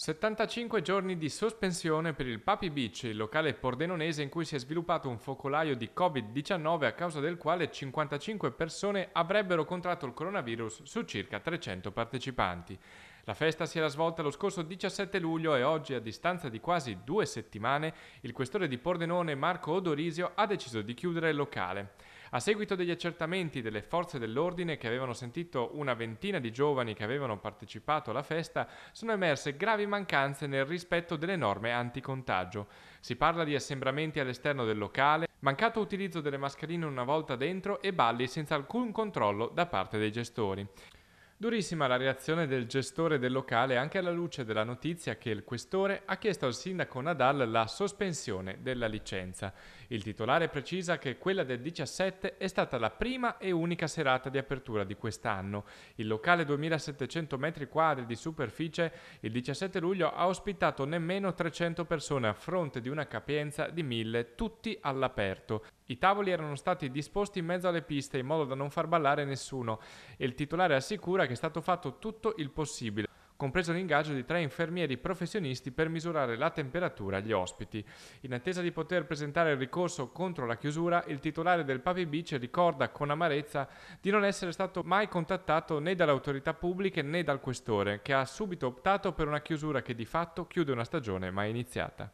75 giorni di sospensione per il Papi Beach, il locale pordenonese in cui si è sviluppato un focolaio di Covid-19 a causa del quale 55 persone avrebbero contratto il coronavirus su circa 300 partecipanti. La festa si era svolta lo scorso 17 luglio e oggi, a distanza di quasi due settimane, il questore di Pordenone Marco Odorisio ha deciso di chiudere il locale. A seguito degli accertamenti delle forze dell'ordine che avevano sentito una ventina di giovani che avevano partecipato alla festa, sono emerse gravi mancanze nel rispetto delle norme anticontagio. Si parla di assembramenti all'esterno del locale, mancato utilizzo delle mascherine una volta dentro e balli senza alcun controllo da parte dei gestori. Durissima la reazione del gestore del locale anche alla luce della notizia che il questore ha chiesto al sindaco Nadal la sospensione della licenza. Il titolare precisa che quella del 17 è stata la prima e unica serata di apertura di quest'anno. Il locale 2700 m2 di superficie il 17 luglio ha ospitato nemmeno 300 persone a fronte di una capienza di 1000 tutti all'aperto. I tavoli erano stati disposti in mezzo alle piste in modo da non far ballare nessuno e il titolare assicura che è stato fatto tutto il possibile compreso l'ingaggio di tre infermieri professionisti per misurare la temperatura agli ospiti. In attesa di poter presentare il ricorso contro la chiusura, il titolare del Papi Beach ricorda con amarezza di non essere stato mai contattato né dalle autorità pubbliche né dal questore, che ha subito optato per una chiusura che di fatto chiude una stagione mai iniziata.